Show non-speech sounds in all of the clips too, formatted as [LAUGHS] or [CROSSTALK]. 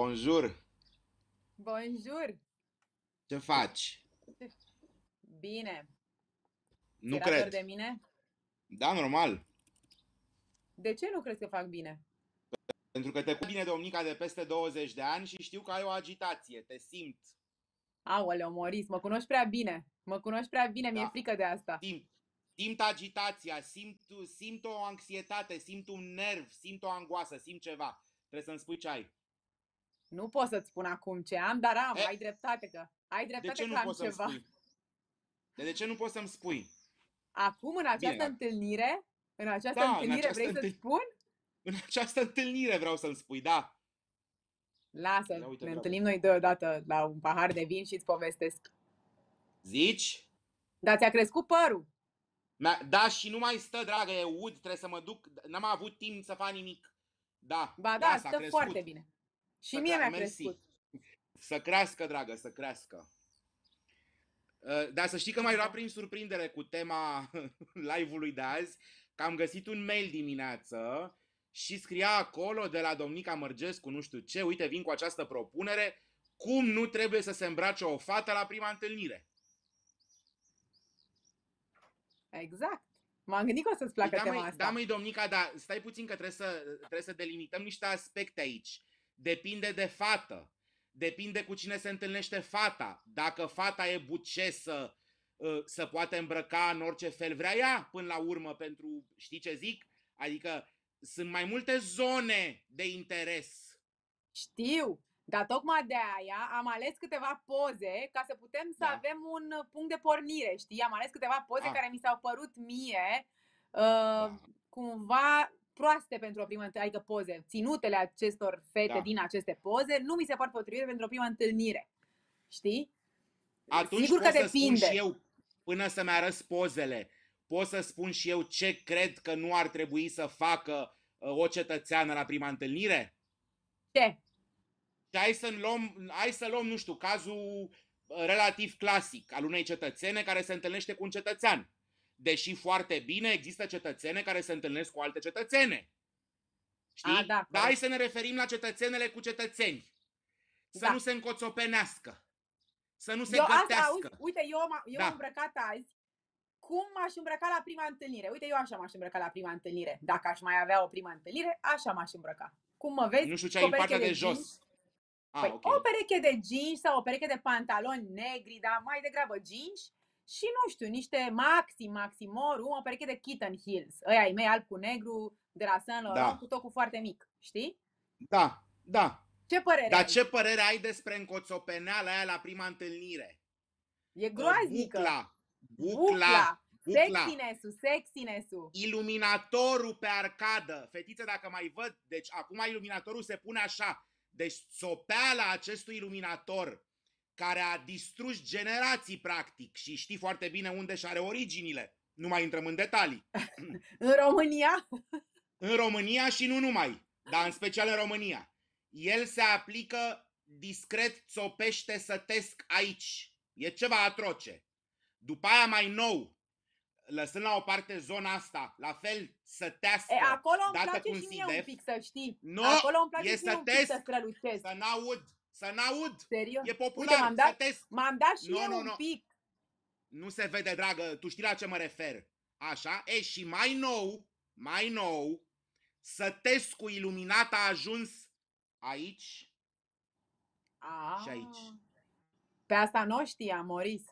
Bonjour! Bonjour! Ce faci? Bine! Nu Era cred! de mine? Da, normal! De ce nu crezi că fac bine? Pentru că te bine, domnica de peste 20 de ani și știu că ai o agitație, te simt. Aoleu, Moris, mă cunoști prea bine. Mă cunoști prea bine, da. mi-e frică de asta. Simt, simt agitația, simt, simt o anxietate, simt un nerv, simt o angoasă, simt ceva. Trebuie să-mi spui ce ai. Nu pot să-ți spun acum ce am, dar am, e? ai dreptate că ai dreptate de ce că nu am poți ceva. De, de ce nu poți să-mi spui? Acum, în această Bine, întâlnire, în această da, întâlnire în această vrei întâl... să-ți spun? În această întâlnire vreau să-mi spui, da. Lasă, da, uite, ne bravo. întâlnim noi deodată la un pahar de vin și îți povestesc. Zici? Da, ți-a crescut părul. Da, și nu mai stă, dragă, e ud, trebuie să mă duc. N-am avut timp să fac nimic. Da. Ba da, da stă crescut. foarte bine. Și mie mi-a crescut. Să crească, dragă, să crească. Uh, dar să știi că mai luat prin surprindere cu tema [LAUGHS] live-ului de azi, că am găsit un mail dimineață și scria acolo de la Domnica Mărgescu, nu știu ce, uite, vin cu această propunere, cum nu trebuie să se îmbrace o fată la prima întâlnire. Exact. M-am gândit că o să-ți placă păi da, tema da, asta. Da, măi, Domnica, dar stai puțin că trebuie să, trebuie să delimităm niște aspecte aici depinde de fată, depinde cu cine se întâlnește fata. Dacă fata e bucesă, să poate îmbrăca în orice fel vrea ea, până la urmă, pentru, știi ce zic? Adică sunt mai multe zone de interes. Știu, dar tocmai de aia am ales câteva poze ca să putem să da. avem un uh, punct de pornire, știi? Am ales câteva poze A. Ah. care mi s-au părut mie uh, da. cumva proaste pentru o primă întâlnire, adică poze, ținutele acestor fete da. din aceste poze nu mi se par potrivite pentru o primă întâlnire. Știi? Atunci Sigur că depinde. Spun și eu, până să-mi arăți pozele, pot să spun și eu ce cred că nu ar trebui să facă uh, o cetățeană la prima întâlnire? Ce? Și hai să luăm, hai să luăm nu știu, cazul uh, relativ clasic al unei cetățene care se întâlnește cu un cetățean deși foarte bine există cetățene care se întâlnesc cu alte cetățene. Știi? A, da, Dar hai să ne referim la cetățenele cu cetățeni. Să da. nu se încoțopenească. Să nu se eu gătească. uite, eu am eu da. îmbrăcat azi cum m-aș îmbrăca la prima întâlnire. Uite, eu așa m-aș îmbrăca la prima întâlnire. Dacă aș mai avea o prima întâlnire, așa m-aș îmbrăca. Cum mă vezi? Nu știu ce ai în partea de, de jos. Ah, păi, okay. O pereche de jeans sau o pereche de pantaloni negri, dar mai degrabă jeans și, nu știu, niște Maxi, Maximorum, o pereche de Kitten Hills. Ăia mei alb cu negru, de la Saint Laurent, da. cu tot cu foarte mic. Știi? Da, da. Ce părere Dar ai? ce părere ai despre încoțopeneala aia la prima întâlnire? E groaznică. Bucla. Bucla. bucla. bucla. Sexiness-ul, sexiness-ul. Iluminatorul pe arcadă. Fetițe, dacă mai văd, deci acum iluminatorul se pune așa. Deci sopeala acestui iluminator care a distrus generații, practic, și știi foarte bine unde și are originile. Nu mai intrăm în detalii. [LAUGHS] în România? în România și nu numai, dar în special în România. El se aplică discret țopește sătesc aici. E ceva atroce. După aia mai nou, lăsând la o parte zona asta, la fel sătească. E, acolo îmi place și mie un pic să știi. No, acolo îmi place e și sătesc, un pic să strălucesc. Să n-aud să n-aud! Serios? E popular, Uite, m-am dat, să M-am dat și no, eu no, no. un pic. Nu se vede, dragă, tu știi la ce mă refer. Așa? E, și mai nou, mai nou, să test cu iluminata a ajuns aici a ah. și aici. Pe asta nu știa, Moris.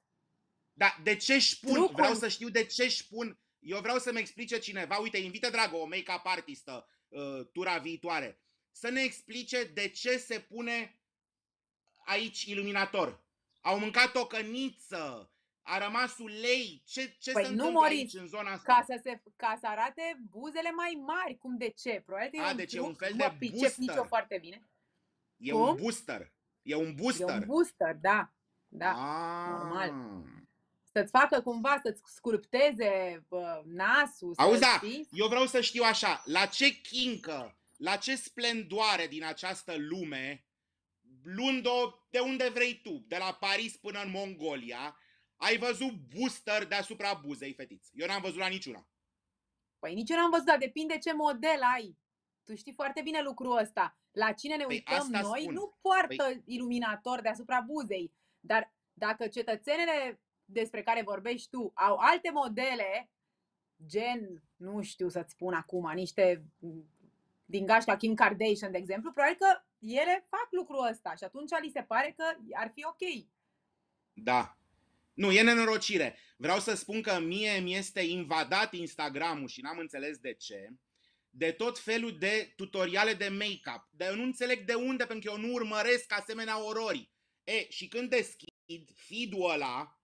Da, de ce își pun? Trucul. Vreau să știu de ce își pun. Eu vreau să-mi explice cineva. Uite, invită, dragă, o make-up artistă, uh, tura viitoare. Să ne explice de ce se pune aici iluminator. Au mâncat o căniță, a rămas ulei. Ce, ce păi se nu mori aici, în zona asta? Ca să, se, ca să arate buzele mai mari. Cum de ce? Probabil a, deci e un fel de booster. nici foarte bine. E Cum? un booster. E un booster. E un booster, da. Da, a. Ah. normal. Să-ți facă cumva, să-ți sculpteze bă, nasul. Auzi, da, eu vreau să știu așa, la ce chincă, la ce splendoare din această lume luând-o de unde vrei tu, de la Paris până în Mongolia, ai văzut booster deasupra buzei, fetiță. Eu n-am văzut la niciuna. Păi nici eu n-am văzut, dar depinde ce model ai. Tu știi foarte bine lucrul ăsta. La cine ne păi uităm noi spun. nu păi- poartă păi... iluminator deasupra buzei. Dar dacă cetățenele despre care vorbești tu au alte modele, gen, nu știu să-ți spun acum, niște mm, din gașca Kim Kardashian, de exemplu, probabil că ele fac lucrul ăsta și atunci li se pare că ar fi ok. Da. Nu, e nenorocire. Vreau să spun că mie mi este invadat Instagramul și n-am înțeles de ce, de tot felul de tutoriale de make-up. Dar eu nu înțeleg de unde, pentru că eu nu urmăresc asemenea orori. E, și când deschid feed-ul ăla,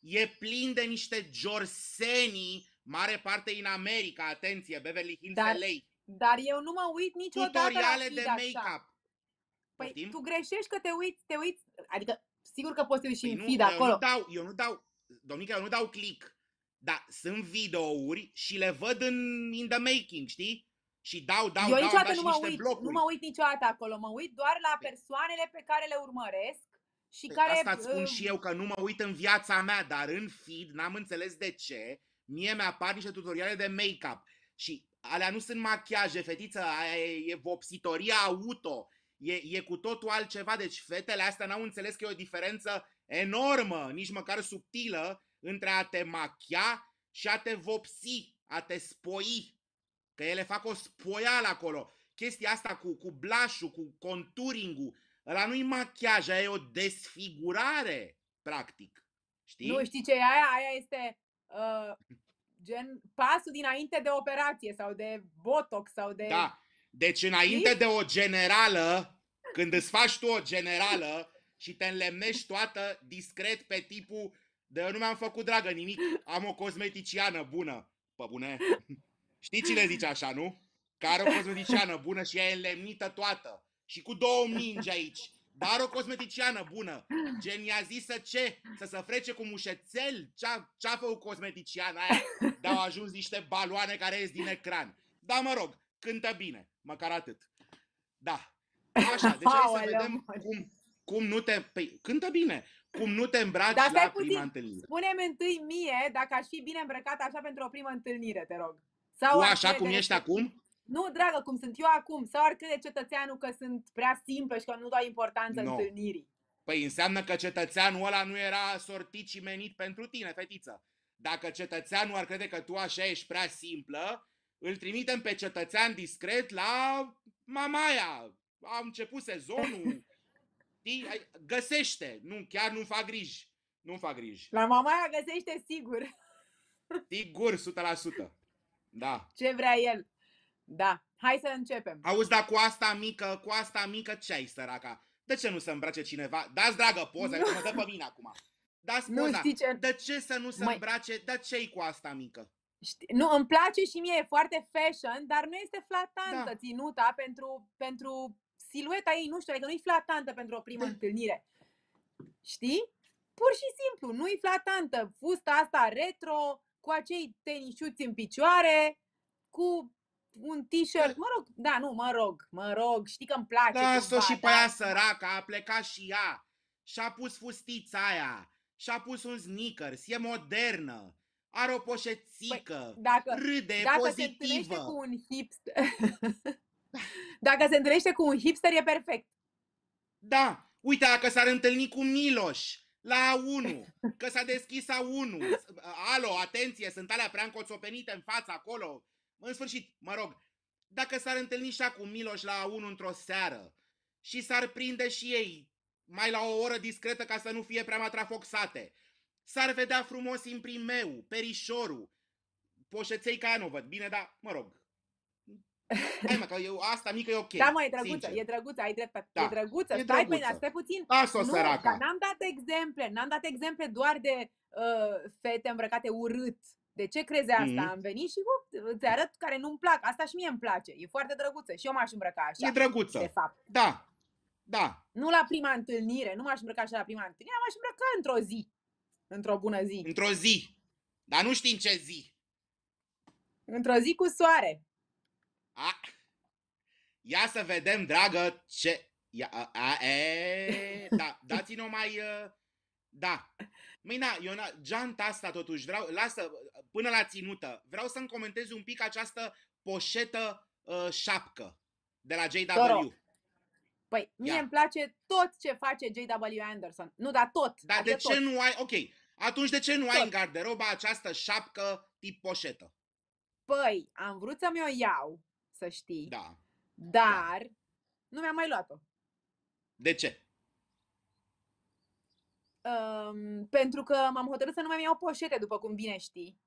e plin de niște jorsenii, mare parte în America, atenție, Beverly Hills Dar... LA. Dar eu nu mă uit niciodată Tutoriale la de make-up. Așa. Păi Poftim? tu greșești că te uiți, te uiți, adică sigur că poți să te uiți păi și în nu, feed acolo. Eu nu dau, eu nu dau, Dominica, eu nu dau click, dar sunt videouri și le văd în in the making, știi? Și dau, dau, eu dau, niciodată dau nu mă, uit, blocuri. nu mă uit niciodată acolo, mă uit doar la păi persoanele pe care le urmăresc și păi care... Asta îți spun și uh, eu, că nu mă uit în viața mea, dar în feed n-am înțeles de ce. Mie mi-apar niște tutoriale de make-up și alea nu sunt machiaje, fetiță, aia e, e vopsitoria auto e, e cu totul altceva. Deci fetele astea n-au înțeles că e o diferență enormă, nici măcar subtilă, între a te machia și a te vopsi, a te spoi. Că ele fac o spoială acolo. Chestia asta cu, cu blașul, cu conturingul, ăla nu-i machiaj, aia e o desfigurare, practic. Știi? Nu, știi ce e aia? Aia este uh, gen pasul dinainte de operație sau de botox sau de... Da, deci înainte știi? de o generală, când îți faci tu o generală și te înlemnești toată discret pe tipul de eu nu mi-am făcut dragă nimic, am o cosmeticiană bună. Pă bune, știi cine zice așa, nu? are o cosmeticiană bună și ea e înlemnită toată. Și cu două mingi aici. Dar o cosmeticiană bună. Gen i-a zis să ce? Să se frece cu mușețel? Ce-a, ce-a făcut cosmeticiana aia? Dar au ajuns niște baloane care ies din ecran. Dar mă rog, cântă bine. Măcar atât. Da. Așa, deci hai să vedem cum, cum nu te... Păi, cântă bine! Cum nu te îmbraci Dar la prima întâlnire. Spune-mi întâi mie dacă aș fi bine îmbrăcat așa pentru o primă întâlnire, te rog. Sau tu așa cum ești acum? Nu, dragă, cum sunt eu acum. Sau ar crede cetățeanul că sunt prea simplă și că nu dau importanță no. întâlnirii. Păi înseamnă că cetățeanul ăla nu era sortit și menit pentru tine, fetiță. Dacă cetățeanul ar crede că tu așa ești prea simplă, îl trimitem pe cetățean discret la mamaia, a început sezonul, știi, găsește, nu, chiar nu fac griji. Nu fac griji. La aia găsește sigur. Sigur, 100%. Da. Ce vrea el. Da. Hai să începem. Auzi, dar cu asta mică, cu asta mică, ce ai, săraca? De ce nu se îmbrace cineva? Dați dragă poza, mă dă pe mine acum. Dați Nu poza. ce... De ce să nu se Măi... îmbrace? Dar ce cu asta mică? Știi, nu, îmi place și mie, e foarte fashion, dar nu este flatantă da. ținuta pentru, pentru silueta ei, nu știu, adică nu-i flatantă pentru o primă da. întâlnire. Știi? Pur și simplu, nu-i flatantă. Fusta asta retro, cu acei tenișuți în picioare, cu un t-shirt, da. mă rog, da, nu, mă rog, mă rog, știi că îmi place. s o și pe da? aia săraca, a plecat și ea și-a pus fustița aia, și-a pus un sneakers, e modernă, are o păi, poșețică, păi, dacă, râde, dacă pozitivă. Dacă se cu un hipster... [LAUGHS] Dacă se întâlnește cu un hipster, e perfect. Da. Uite, că s-ar întâlni cu Miloș la A1, că s-a deschis A1. Alo, atenție, sunt alea prea încoțopenite în fața acolo. În sfârșit, mă rog, dacă s-ar întâlni și cu Miloș la A1 într-o seară și s-ar prinde și ei mai la o oră discretă ca să nu fie prea matrafoxate, s-ar vedea frumos primeu, perișorul, poșeței ca nu văd bine, dar mă rog, Hai mă, că eu, asta mică e ok. Da, mă, e drăguță, sincer. e drăguță, ai dreptate. Da. E drăguță, e stai drăguță. pe stai puțin. Las-o nu, săraca. dar n-am dat exemple, n-am dat exemple doar de uh, fete îmbrăcate urât. De ce crezi mm. asta? Mm-hmm. Am venit și uh, te arăt care nu-mi plac. Asta și mie îmi place. E foarte drăguță și eu m-aș îmbrăca așa. E drăguță. De fapt. Da, da. Nu la prima întâlnire, nu m-aș îmbrăca așa la prima întâlnire, m-aș îmbrăca într-o zi. Într-o bună zi. Într-o zi. Dar nu știm în ce zi. Într-o zi cu soare. A... Ia să vedem, dragă, ce... Ia, a, a, e, da, [LAUGHS] dați-ne mai... Uh, da. Măi, na, eu na, geanta asta totuși vreau, lasă, până la ținută, vreau să-mi comentez un pic această poșetă uh, șapcă de la JW. Toro. Păi, mie îmi place tot ce face JW Anderson. Nu, dar tot. Dar adică de ce tot. nu ai... Ok, atunci de ce nu tot. ai în garderoba această șapcă tip poșetă? Păi, am vrut să mi-o iau să știi. Da. da. Dar da. nu mi-am mai luat-o. De ce? Um, pentru că m-am hotărât să nu mai iau poșete, după cum bine știi.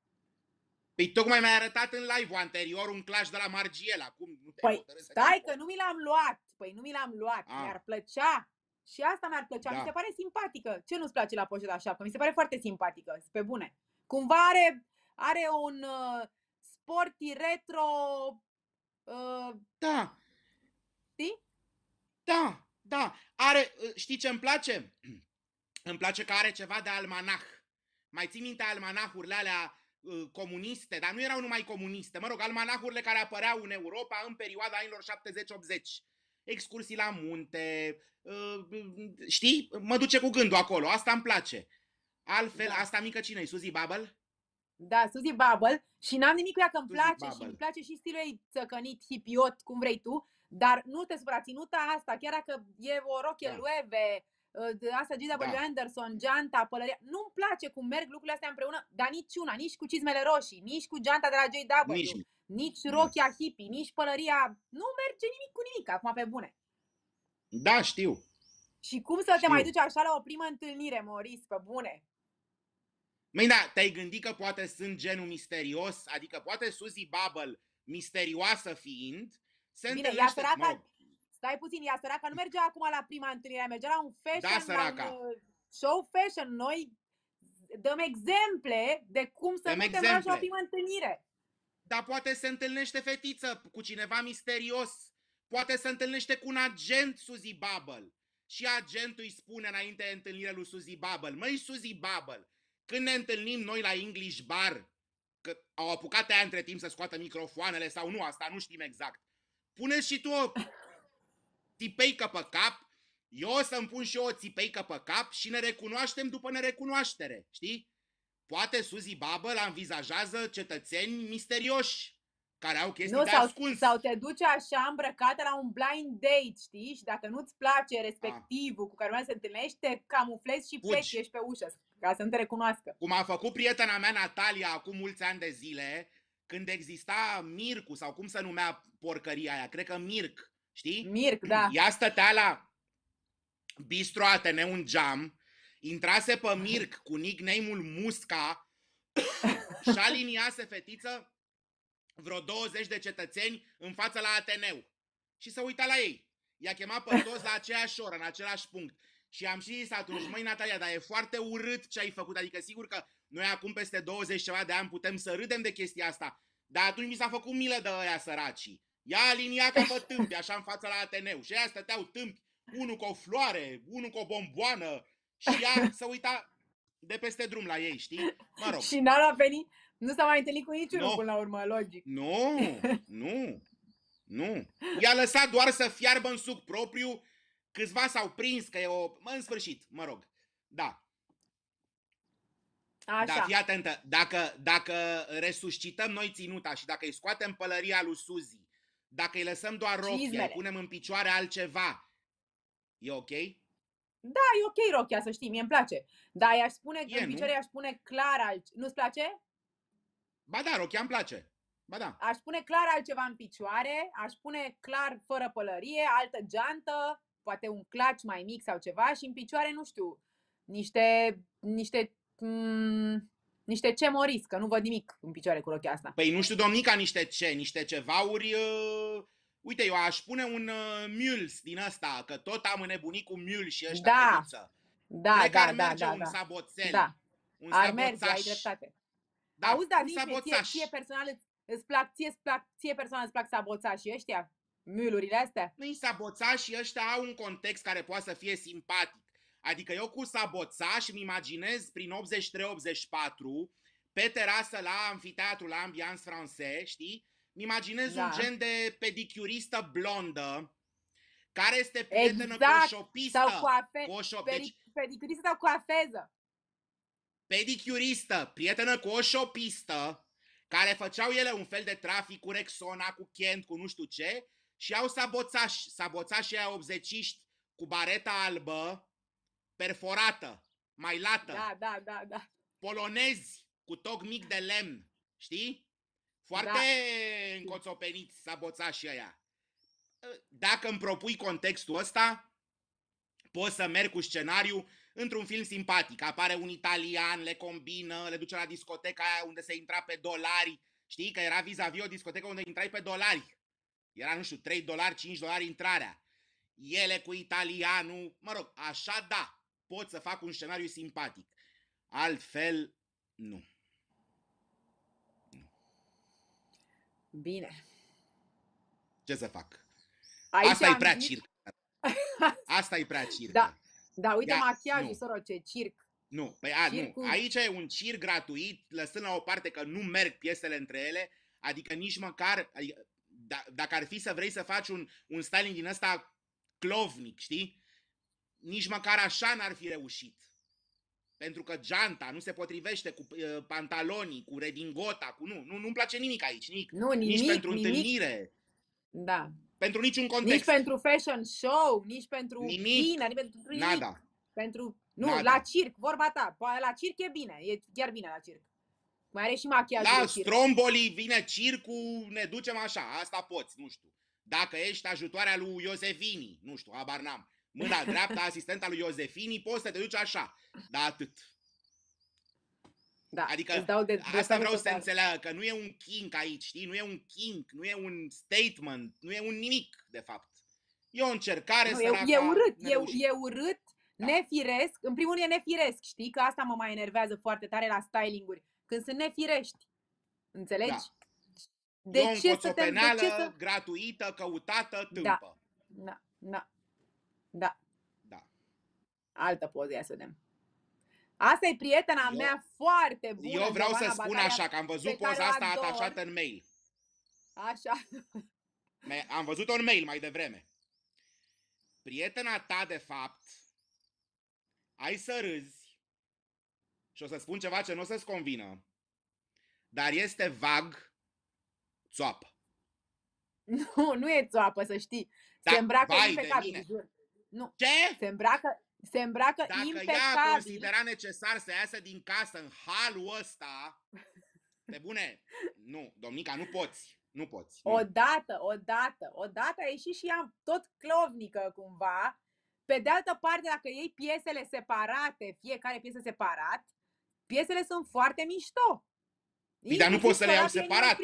Păi tocmai mi-ai arătat în live anterior un clash de la Margiela. Cum nu te păi stai că nu mi l-am luat. Păi nu mi l-am luat. A. Ah. Mi-ar plăcea. Și asta mi-ar plăcea. Da. Mi se pare simpatică. Ce nu-ți place la poșeta așa? Că mi se pare foarte simpatică. Pe bune. Cumva are, are un uh, sporty retro Uh, da. Știi? Da, da. Are, uh, știi ce îmi place? [CLEARS THROAT] îmi place că are ceva de almanah. Mai ții minte almanahurile alea uh, comuniste, dar nu erau numai comuniste, mă rog, almanahurile care apăreau în Europa în perioada anilor 70-80. Excursii la munte, știi? Mă duce cu gândul acolo, asta îmi place. Altfel, da. asta mică cine-i? Suzy Babel? Da, Suzy Bubble și n-am nimic cu ea că îmi place Bubble. și îmi place și stilul ei țăcănit, hipiot, cum vrei tu, dar nu te supra ținuta asta, chiar dacă e o roche da. lueve, ă, asta G.W. Da. Anderson, geanta, pălăria, nu-mi place cum merg lucrurile astea împreună, dar nici una, nici cu cizmele roșii, nici cu geanta de la JW, nici, nici rochia da. hippie, nici pălăria, nu merge nimic cu nimic, acum pe bune. Da, știu. Și cum să știu. te mai duci așa la o primă întâlnire, Moris, pe bune? Măi, da, te-ai gândit că poate sunt genul misterios, adică poate Suzy Bubble, misterioasă fiind, se Bine, ea săraca, stai puțin, ea săraca nu mergea acum la prima întâlnire, mergea la un fashion, da, săraca. la un uh, show fashion. Noi dăm exemple de cum să dăm nu te la prima întâlnire. Dar poate se întâlnește fetiță cu cineva misterios, poate se întâlnește cu un agent Suzy Bubble. Și agentul îi spune înainte de întâlnirea lui Suzy Bubble, măi Suzy Bubble, când ne întâlnim noi la English Bar, că au apucat aia între timp să scoată microfoanele sau nu, asta nu știm exact. Pune și tu o tipeică pe cap, eu o să-mi pun și eu o țipeică pe cap și ne recunoaștem după nerecunoaștere, știi? Poate Suzy Babă la învizajează cetățeni misterioși, care au chestii nu, de sau, ascuns. Sau te duci așa îmbrăcată la un blind date, știi? Și dacă nu-ți place ah. respectivul ah. cu care urmează să întâlnești, te camuflezi și pleci, ești pe ușă, ca să nu te recunoască. Cum a făcut prietena mea Natalia acum mulți ani de zile, când exista Mircu, sau cum se numea porcăria aia, cred că Mirc, știi? Mirc, da. Ea stătea la Bistro ne un geam, intrase pe Mirc cu nickname-ul Musca [LAUGHS] și aliniase fetiță vreo 20 de cetățeni în fața la Ateneu și să uita la ei. I-a chemat pe toți la aceeași oră, în același punct. Și am și zis atunci, măi Natalia, dar e foarte urât ce ai făcut. Adică sigur că noi acum peste 20 ceva de ani putem să râdem de chestia asta. Dar atunci mi s-a făcut milă de ăia săraci. Ia alinia ca pe tâmpi, așa în fața la Ateneu. Și ea stăteau tâmpi, unul cu o floare, unul cu o bomboană. Și ea să uita de peste drum la ei, știi? Mă rog. Și n-a venit, nu s-a mai întâlnit cu niciunul no. până la urmă, logic. Nu, [LAUGHS] nu, nu. I-a lăsat doar să fiarbă în suc propriu, câțiva s-au prins că e o... Mă, în sfârșit, mă rog. Da. da Așa. Da, fii atentă. Dacă, dacă resuscităm noi ținuta și dacă îi scoatem pălăria lui Suzy, dacă îi lăsăm doar rochia, îi punem în picioare altceva, e ok? Da, e ok rochia, să știi, mie îmi place. Dar i-aș spune, e, în picioare i-aș spune clar alt... Nu-ți place? Ba da, rochia îmi place. Ba da. Aș pune clar altceva în picioare, aș pune clar fără pălărie, altă geantă, poate un claci mai mic sau ceva și în picioare, nu știu, niște, niște, m- mm, niște ce moris, că nu văd nimic în picioare cu rochia asta. Păi nu știu, domnica, niște ce, niște cevauri... Uh... Uite, eu aș pune un uh, Mules din asta, că tot am înnebunit cu Mules și ăștia da. Da, Cred da, că ar da, merge da, un da. saboțel. Da. Un ar merge, ai dreptate. Da, Auzi, dar nici ție, ție personal îți plac, ție, îți plac, ție personal îți plac saboțașii ăștia? Mâlurile astea? Nu-i păi, saboțașii ăștia au un context care poate să fie simpatic. Adică eu cu saboțaș îmi imaginez prin 83-84 pe terasă la amfiteatru, la ambiance francez, știi? Îmi imaginez da. un gen de pedicuristă blondă care este prietenă exact. cu o exact. șopistă. Sau cu, afe- cu o șop- deci... Pedicuristă sau cu afeză pedicuristă, prietenă cu o șopistă, care făceau ele un fel de trafic cu Rexona, cu Kent, cu nu știu ce, și au sabotași, sabotași și aia 80 cu bareta albă, perforată, mai lată. Da, da, da, da. Polonezi cu toc mic de lemn, știi? Foarte da. încoțopeniți, sabotași și aia. Dacă îmi propui contextul ăsta, poți să merg cu scenariu într-un film simpatic. Apare un italian, le combină, le duce la discoteca aia unde se intra pe dolari. Știi că era vis-a-vis o discotecă unde intrai pe dolari. Era, nu știu, 3 dolari, 5 dolari intrarea. Ele cu italianul, mă rog, așa da, pot să fac un scenariu simpatic. Altfel, nu. nu. Bine. Ce să fac? Aici Asta e prea circ. [LAUGHS] Asta e prea circ. Da, da, uite da, machiajul, nu. soroce, circ. Nu, păi a, nu. Aici e un circ gratuit, lăsând la o parte că nu merg piesele între ele, adică nici măcar, adică, da, dacă ar fi să vrei să faci un, un styling din ăsta clovnic, știi? Nici măcar așa n-ar fi reușit. Pentru că geanta nu se potrivește cu uh, pantalonii, cu redingota, cu nu. Nu, nu-mi place nimic aici, nimic. Nu, nimic nici pentru nimic. întâlnire. Da. Pentru niciun context. Nici pentru fashion show, nici pentru nimic, China, nici pentru nimic. Nada. Pentru, nu, Nada. la circ, vorba ta. Păi, la circ e bine, e chiar bine la circ. Mai are și machiajul. La da, stromboli vine circul, ne ducem așa, asta poți, nu știu. Dacă ești ajutoarea lui Iosefini, nu știu, abar n-am. Mâna dreapta, asistenta lui Iosefini, poți să te duci așa. Dar atât. Da, adică îți dau de, de asta vreau total. să înțeleagă, că nu e un kink aici, știi? Nu e un kink, nu e un statement, nu e un nimic, de fapt. E o încercare nu, să... E, e urât, e, e urât, da. nefiresc. În primul rând e nefiresc, știi? Că asta mă mai enervează foarte tare la styling-uri. Când sunt nefirești, da. înțelegi? Da. De ce să te... penală, de ce să... gratuită, căutată, da, tâmpă. Da, da, da. da. Altă poză, ia să vedem. Asta e prietena eu, mea foarte bună. Eu vreau să spun așa, că am văzut poza asta ador. atașată în mail. Așa. [LAUGHS] Am văzut-o în mail mai devreme. Prietena ta, de fapt, ai să râzi și o să spun ceva ce nu o să-ți convină, dar este vag țoapă. Nu, nu e țoapă, să știi. Da, se îmbracă vai pe jur. Nu. Ce? Se îmbracă, se îmbracă Dacă impecabil. ea considera necesar să iasă din casă în halul ăsta, de [LAUGHS] bune, nu, domnica, nu poți. Nu poți. Nu. Odată, odată, odată a ieșit și ea tot clovnică cumva. Pe de altă parte, dacă iei piesele separate, fiecare piesă separat, piesele sunt foarte mișto. Păi, dar nu poți să le iau separat.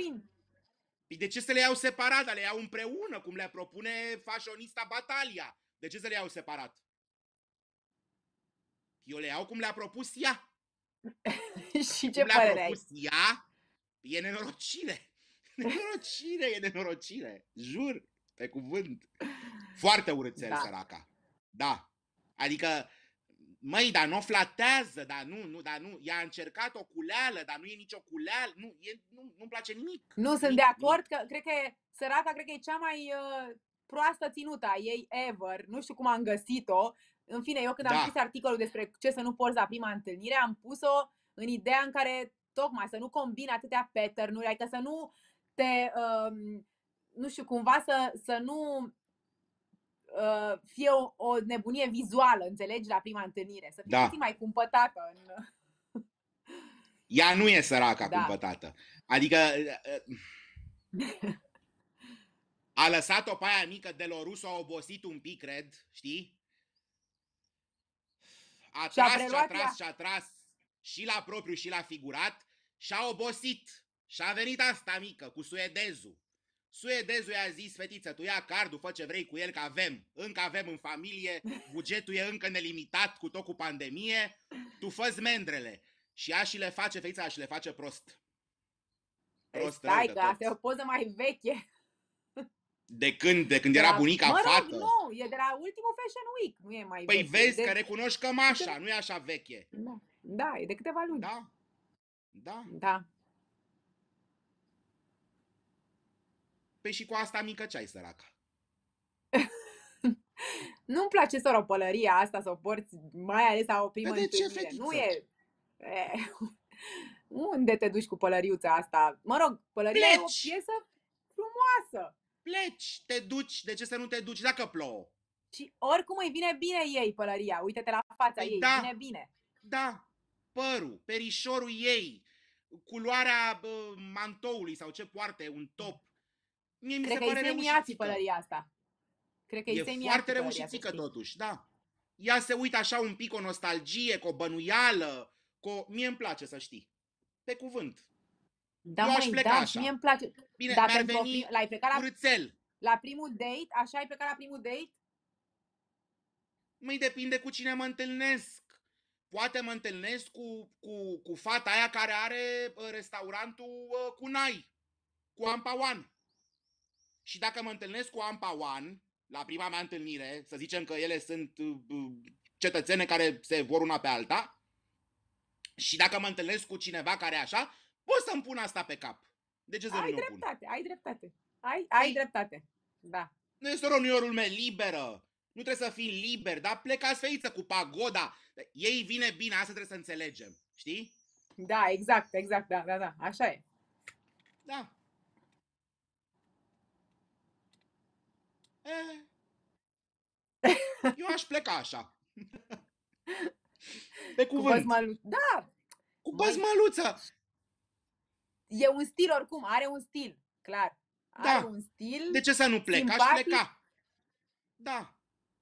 Păi de ce să le iau separat? Le iau împreună, cum le propune fashionista Batalia. De ce să le iau separat? Eu le iau cum le-a propus ea. [LAUGHS] și ce cum ce le-a propus ai? ea, e nenorocire. [LAUGHS] Nenorocire, e nenorocire. Jur, pe cuvânt. Foarte urâțel, da. săraca. Da. Adică, măi, dar nu o flatează, dar nu, nu, dar nu, i-a încercat o culeală, dar nu e nicio culeală, nu, e, nu, nu-mi place nimic. Nu, nimic, sunt de acord nimic. că, cred că, săraca, cred că e cea mai uh, proastă ținută a ei ever, nu știu cum am găsit-o, în fine, eu când da. am scris articolul despre ce să nu porți la prima întâlnire, am pus-o în ideea în care tocmai să nu combini atâtea pattern-uri, adică să nu te, uh, nu știu, cumva să, să nu uh, fie o, o nebunie vizuală, înțelegi, la prima întâlnire. Să fii da. puțin mai cumpătată. În... Ea nu e săraca [LAUGHS] da. cumpătată. Adică... Uh, uh [LAUGHS] a lăsat-o pe aia mică de Loruso, a obosit un pic, cred, știi? a tras și-a preluat și-a tras, ea. și-a tras și la propriu și la figurat și-a obosit. Și-a venit asta mică cu suedezul. Suedezul i-a zis, fetiță, tu ia cardul, fă ce vrei cu el, că avem, încă avem în familie, bugetul e încă nelimitat cu tot cu pandemie, tu fă mendrele. Și ea și le face, fetița, și le face prost. Păi prost Stai, că asta e o poză mai veche. De când? De când de era la, bunica mă rog, fată? nu, e de la ultimul Fashion Week, nu e mai Păi vechi. vezi de... că recunoști că așa, de... nu e așa veche. Da. da, e de câteva luni. Da, da. Da. Păi și cu asta mică ce ai, săraca? [LAUGHS] Nu-mi place să o pălăria asta, să o porți mai ales la o primă de Ce, nu e... e... [LAUGHS] Unde te duci cu pălăriuța asta? Mă rog, pălăria Pleci. e o piesă frumoasă. Pleci, te duci, de ce să nu te duci dacă plouă? Și oricum îi vine bine ei pălăria, uite-te la fața păi ei, da, vine bine. Da, părul, perișorul ei, culoarea uh, mantoului sau ce poarte, un top. Mie mi Cred se că pare semiații pălăria asta. Cred că e foarte reușitică totuși, da. Ea se uită așa un pic cu o nostalgie, cu o bănuială, cu o... Mie îmi place să știi. Pe cuvânt. Da, Eu mai, aș pleca da, așa. Mie îmi place. Bine, Dacă mi-ar veni l-ai plecat la, curțel. La primul date? Așa ai plecat la primul date? Mai depinde cu cine mă întâlnesc. Poate mă întâlnesc cu, cu, cu fata aia care are uh, restaurantul uh, cu Nai, cu ampa One. Și dacă mă întâlnesc cu ampa One, la prima mea întâlnire, să zicem că ele sunt uh, uh cetățene care se vor una pe alta, și dacă mă întâlnesc cu cineva care e așa, Pot să-mi pun asta pe cap. De ce să ai nu dreptate, pun? ai dreptate. Ai, ai, ai păi- dreptate. Da. Nu este roniorul meu liberă. Nu trebuie să fii liber, dar plecați feiță cu pagoda. Ei vine bine, asta trebuie să înțelegem. Știi? Da, exact, exact, da, da, da, așa e. Da. E, [LAUGHS] eu aș pleca așa. Pe cuvânt. Cu băzmalu- da! Cu băzmăluță! E un stil oricum, are un stil, clar. Da. Are da. un stil. De ce să nu plec? Simpatic. Aș pleca. Da.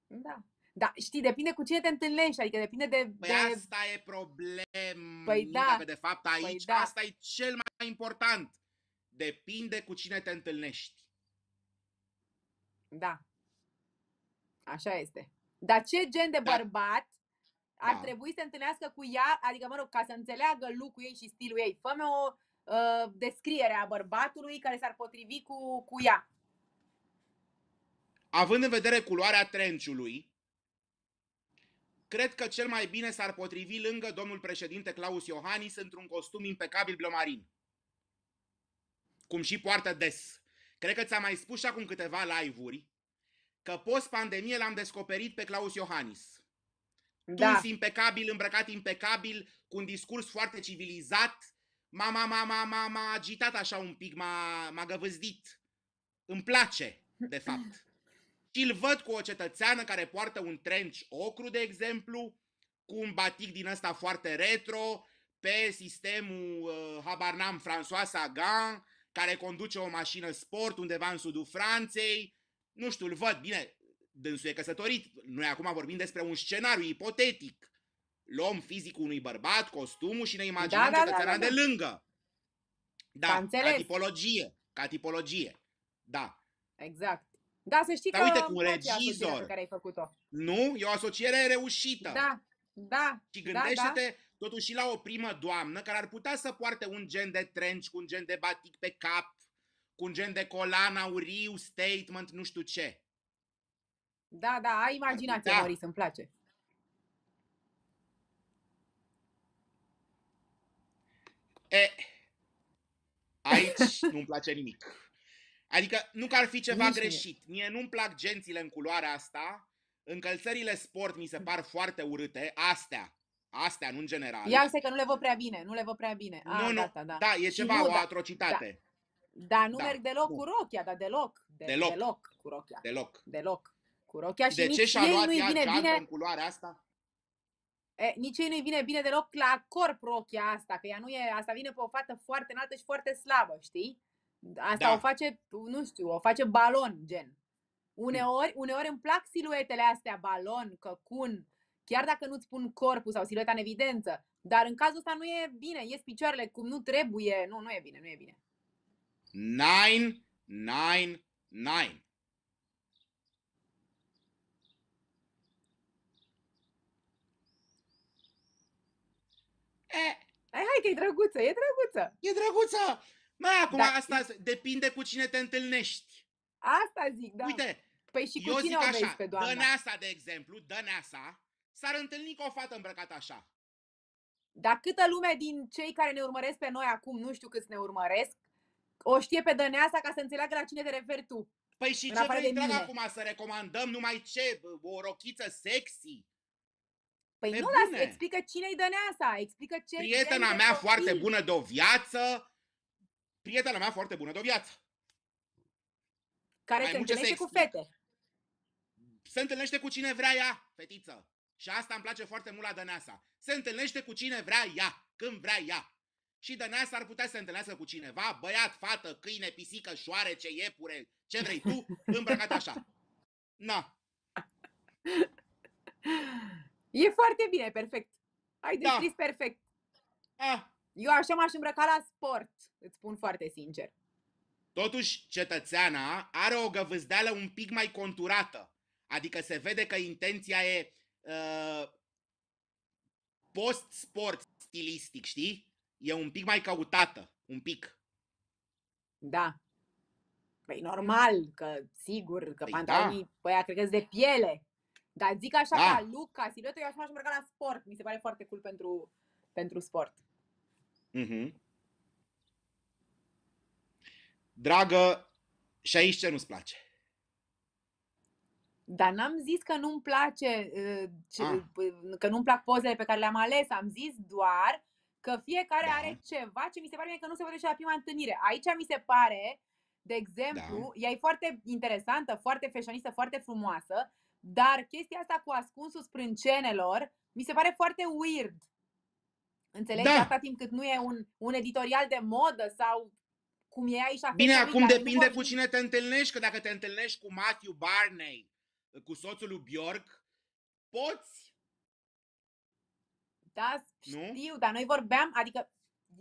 Da. Da, știi, depinde cu cine te întâlnești, adică depinde de... Păi de... asta e problem. păi da. că de fapt păi aici păi da. asta e cel mai important. Depinde cu cine te întâlnești. Da, așa este. Dar ce gen de da. bărbat ar da. trebui să întâlnească cu ea, adică mă rog, ca să înțeleagă lucrul ei și stilul ei? Fă-mi o Uh, descrierea bărbatului care s-ar potrivi cu, cu ea? Având în vedere culoarea trenciului, cred că cel mai bine s-ar potrivi lângă domnul președinte Claus Iohannis într-un costum impecabil blomarin. Cum și poartă des. Cred că ți-am mai spus și acum câteva live-uri că post-pandemie l-am descoperit pe Claus Iohannis. Da. Tuns impecabil, îmbrăcat impecabil, cu un discurs foarte civilizat, m-a, m-a, m-a, m-a, m-a agitat așa un pic, m-a, m-a găvăzdit. Îmi place, de fapt. [LAUGHS] Și îl văd cu o cetățeană care poartă un trench ocru, de exemplu, cu un batic din ăsta foarte retro, pe sistemul uh, Habarnam François Sagan, care conduce o mașină sport undeva în sudul Franței. Nu știu, îl văd, bine, dânsul e căsătorit. Noi acum vorbim despre un scenariu ipotetic luăm fizicul unui bărbat, costumul și ne da, imaginăm da, cetățeana da, da, da, da. de da. lângă. Da, ca, tipologie, ca tipologie. Da. Exact. Da, să știi Dar că uite, cu un regizor, care ai făcut-o. Nu, e o asociere reușită. Da, da. Și da, gândește-te da, da. totuși la o primă doamnă care ar putea să poarte un gen de trench, cu un gen de batic pe cap, cu un gen de colan auriu, statement, nu știu ce. Da, da, ai imaginație, da. Moris, îmi place. E, aici nu-mi place nimic. Adică nu că ar fi ceva Nici greșit. Mie nu-mi plac gențile în culoarea asta. Încălțările sport mi se par foarte urâte. Astea. Astea, nu în general. Ia că nu le văd prea bine. Nu le văd prea bine. A, nu, ah, nu. Da, da. da e Și ceva, nu, o da. atrocitate. Da. da nu da. merg deloc nu. cu rochia, dar deloc. De, deloc. Deloc cu rochia. Deloc. Deloc. Cu rochia și de nici ce și-a luat ea bine, bine... în culoarea asta? E, nici ei nu-i vine bine deloc la corp rochia asta, că ea nu e, asta vine pe o fată foarte înaltă și foarte slabă, știi? Asta da. o face, nu știu, o face balon, gen. Mm. Uneori, uneori îmi plac siluetele astea, balon, căcun, chiar dacă nu-ți pun corpul sau silueta în evidență. Dar în cazul ăsta nu e bine, ies picioarele cum nu trebuie. Nu, nu e bine, nu e bine. Nine, nine, nine. Hai, eh, hai că e drăguță, e drăguță. e drăguță! Mai acum, Da. asta depinde cu cine te întâlnești. Asta zic, da. Uite, păi și cu eu cine zic o așa, pe doamna? Dăneasa, de exemplu, Dăneasa, s-ar întâlni cu o fată îmbrăcată așa. Dar câtă lume din cei care ne urmăresc pe noi acum, nu știu câți ne urmăresc, o știe pe Dăneasa ca să înțeleagă la cine te referi tu. Păi și ce vrei acum să recomandăm numai ce? O rochiță sexy? Păi e nu, bine. las, explică cine-i dăneasa, explică ce... Prietena mea foarte bună de o viață, prietena mea foarte bună de o viață. Care Mai se întâlnește cu fete. Se întâlnește cu cine vrea ea, fetiță. Și asta îmi place foarte mult la Dăneasa. Se întâlnește cu cine vrea ea, când vrea ea. Și Dăneasa ar putea să se întâlnească cu cineva, băiat, fată, câine, pisică, șoarece, iepure, ce vrei tu, îmbrăcat așa. Na. E foarte bine, perfect. Ai da. descris da. perfect. Ah. Eu așa m-aș îmbrăca la sport, îți spun foarte sincer. Totuși, cetățeana are o găvâzdeală un pic mai conturată. Adică se vede că intenția e uh, post-sport stilistic, știi? E un pic mai căutată, un pic. Da. Păi normal, că sigur, că păi pantalonii, da. păi cred că de piele. Dar zic așa da. ca look, ca siluetă, eu aș mai îmbrăca la sport. Mi se pare foarte cool pentru, pentru sport. Mm-hmm. Dragă, și aici ce nu-ți place? Dar n-am zis că nu-mi place, uh, ce, ah. că nu-mi plac pozele pe care le-am ales. Am zis doar că fiecare da. are ceva ce mi se pare mie că nu se poate și la prima întâlnire. Aici mi se pare, de exemplu, da. ea e foarte interesantă, foarte fashionistă, foarte frumoasă, dar chestia asta cu ascunsul sprâncenelor mi se pare foarte weird. Înțelegi? Da. asta timp cât nu e un, un editorial de modă sau cum e aici. Bine, acum depinde cu cine te întâlnești, că dacă te întâlnești cu Matthew Barney, cu soțul lui Bjork, poți. Da, nu? dar noi vorbeam, adică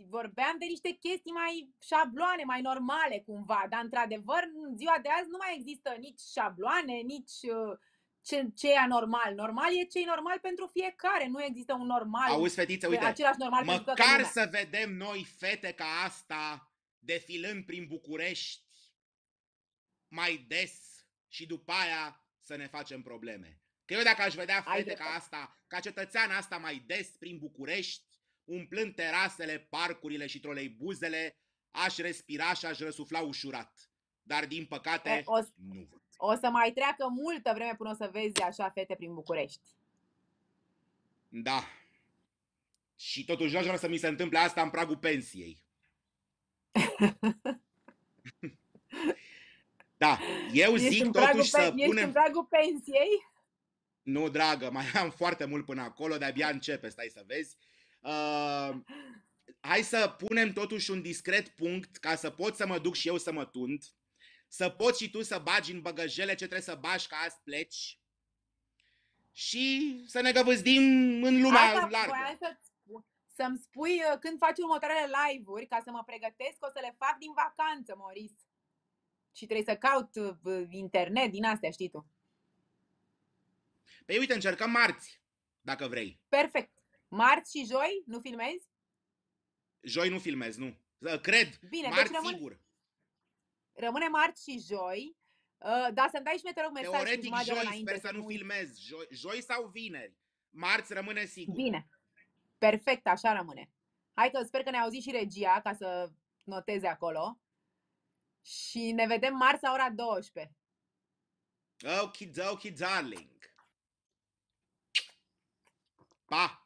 vorbeam de niște chestii mai șabloane, mai normale cumva, dar într-adevăr în ziua de azi nu mai există nici șabloane, nici uh, ce, ce e anormal. Normal e ce e normal pentru fiecare. Nu există un normal. Auzi, fetiță, uite, același normal măcar să vedem noi fete ca asta defilând prin București mai des și după aia să ne facem probleme. Că eu dacă aș vedea fete ca asta, ca cetățean asta mai des prin București, umplând terasele, parcurile și troleibuzele, aș respira și aș răsufla ușurat. Dar din păcate, o, o, nu. O să mai treacă multă vreme până o să vezi așa fete prin București. Da. Și totuși n-aș vrea să mi se întâmple asta în pragul pensiei. [LAUGHS] da, eu ești zic totuși să ești punem... în pragul pensiei? Nu, dragă, mai am foarte mult până acolo, de-abia începe, stai să vezi. Uh, hai să punem totuși un discret punct ca să pot să mă duc și eu să mă tund să poți și tu să bagi în băgăjele ce trebuie să bagi ca azi pleci și să ne găvâzdim în lumea Asta largă. Să-mi, să-mi spui uh, când faci următoarele live-uri ca să mă pregătesc, o să le fac din vacanță, Moris. Și trebuie să caut uh, internet din astea, știi tu. Păi uite, încercăm marți, dacă vrei. Perfect. Marți și joi nu filmezi? Joi nu filmez, nu. Cred. Bine, deci marți deci rămân... sigur rămâne marți și joi. Da, să-mi dai și mie, te rog, mesaj. Teoretic, joi, sper să nu filmez. Joi, joi sau vineri? Marți rămâne sigur. Bine. Perfect, așa rămâne. Hai că sper că ne-a auzit și regia ca să noteze acolo. Și ne vedem marți la ora 12. Okie dokie, darling. Pa!